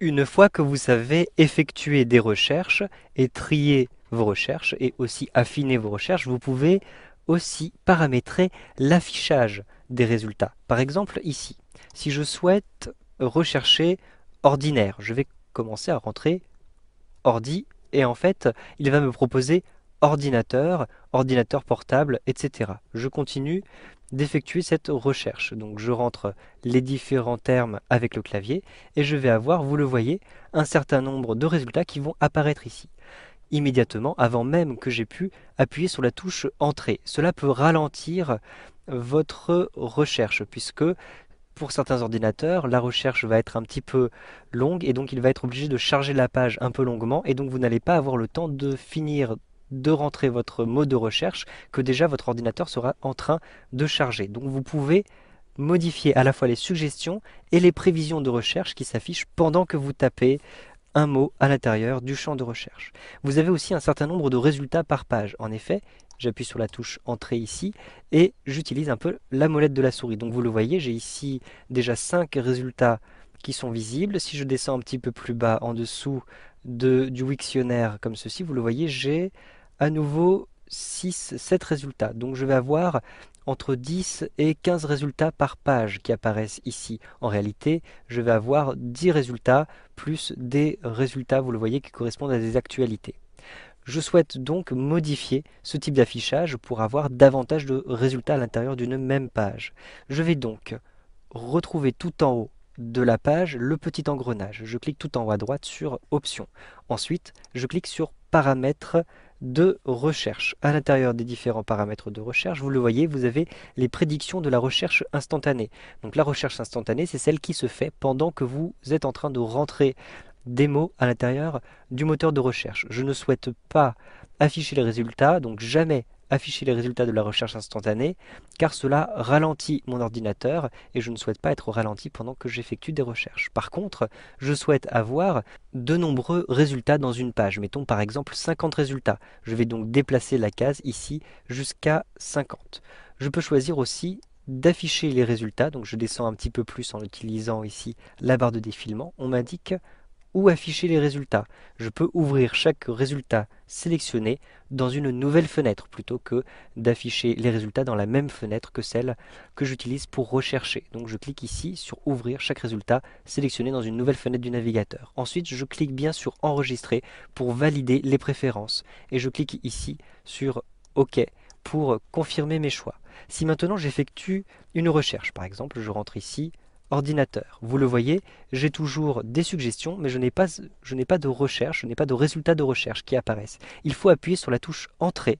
une fois que vous savez effectuer des recherches et trier vos recherches et aussi affiner vos recherches, vous pouvez aussi paramétrer l'affichage des résultats. Par exemple ici, si je souhaite rechercher ordinaire, je vais commencer à rentrer ordi et en fait il va me proposer ordinateur, ordinateur portable, etc. Je continue d'effectuer cette recherche. Donc je rentre les différents termes avec le clavier et je vais avoir, vous le voyez, un certain nombre de résultats qui vont apparaître ici immédiatement avant même que j'ai pu appuyer sur la touche Entrée. Cela peut ralentir votre recherche puisque pour certains ordinateurs, la recherche va être un petit peu longue et donc il va être obligé de charger la page un peu longuement et donc vous n'allez pas avoir le temps de finir de rentrer votre mot de recherche que déjà votre ordinateur sera en train de charger. Donc vous pouvez modifier à la fois les suggestions et les prévisions de recherche qui s'affichent pendant que vous tapez un mot à l'intérieur du champ de recherche. Vous avez aussi un certain nombre de résultats par page. En effet, j'appuie sur la touche Entrée ici et j'utilise un peu la molette de la souris. Donc vous le voyez, j'ai ici déjà 5 résultats qui sont visibles. Si je descends un petit peu plus bas, en dessous de, du Wiktionnaire, comme ceci, vous le voyez, j'ai à nouveau 6, 7 résultats. Donc je vais avoir entre 10 et 15 résultats par page qui apparaissent ici. En réalité, je vais avoir 10 résultats plus des résultats, vous le voyez, qui correspondent à des actualités. Je souhaite donc modifier ce type d'affichage pour avoir davantage de résultats à l'intérieur d'une même page. Je vais donc retrouver tout en haut de la page le petit engrenage. Je clique tout en haut à droite sur Options. Ensuite, je clique sur Paramètres de recherche. À l'intérieur des différents paramètres de recherche, vous le voyez, vous avez les prédictions de la recherche instantanée. Donc la recherche instantanée, c'est celle qui se fait pendant que vous êtes en train de rentrer des mots à l'intérieur du moteur de recherche. Je ne souhaite pas afficher les résultats, donc jamais afficher les résultats de la recherche instantanée, car cela ralentit mon ordinateur et je ne souhaite pas être ralenti pendant que j'effectue des recherches. Par contre, je souhaite avoir de nombreux résultats dans une page, mettons par exemple 50 résultats. Je vais donc déplacer la case ici jusqu'à 50. Je peux choisir aussi d'afficher les résultats, donc je descends un petit peu plus en utilisant ici la barre de défilement. On m'indique ou afficher les résultats. Je peux ouvrir chaque résultat sélectionné dans une nouvelle fenêtre plutôt que d'afficher les résultats dans la même fenêtre que celle que j'utilise pour rechercher. Donc je clique ici sur ouvrir chaque résultat sélectionné dans une nouvelle fenêtre du navigateur. Ensuite je clique bien sur enregistrer pour valider les préférences et je clique ici sur OK pour confirmer mes choix. Si maintenant j'effectue une recherche, par exemple je rentre ici ordinateur. Vous le voyez, j'ai toujours des suggestions, mais je n'ai pas, je n'ai pas de recherche, je n'ai pas de résultats de recherche qui apparaissent. Il faut appuyer sur la touche Entrée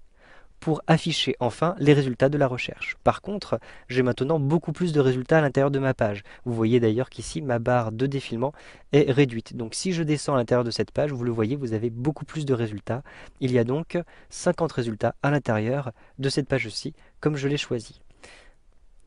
pour afficher enfin les résultats de la recherche. Par contre, j'ai maintenant beaucoup plus de résultats à l'intérieur de ma page. Vous voyez d'ailleurs qu'ici, ma barre de défilement est réduite. Donc si je descends à l'intérieur de cette page, vous le voyez, vous avez beaucoup plus de résultats. Il y a donc 50 résultats à l'intérieur de cette page-ci, comme je l'ai choisi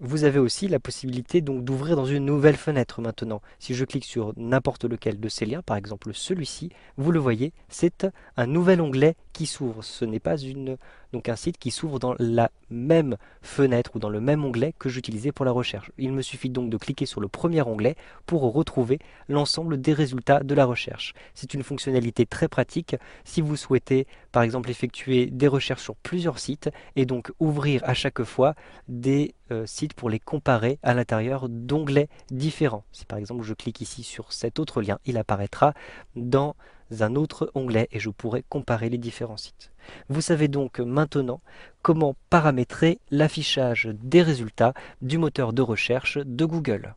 vous avez aussi la possibilité donc d'ouvrir dans une nouvelle fenêtre maintenant. Si je clique sur n'importe lequel de ces liens, par exemple celui-ci, vous le voyez, c'est un nouvel onglet qui s'ouvre. Ce n'est pas une donc un site qui s'ouvre dans la même fenêtre ou dans le même onglet que j'utilisais pour la recherche. Il me suffit donc de cliquer sur le premier onglet pour retrouver l'ensemble des résultats de la recherche. C'est une fonctionnalité très pratique si vous souhaitez par exemple effectuer des recherches sur plusieurs sites et donc ouvrir à chaque fois des euh, sites pour les comparer à l'intérieur d'onglets différents. Si par exemple je clique ici sur cet autre lien, il apparaîtra dans un autre onglet et je pourrai comparer les différents sites. Vous savez donc maintenant comment paramétrer l'affichage des résultats du moteur de recherche de Google.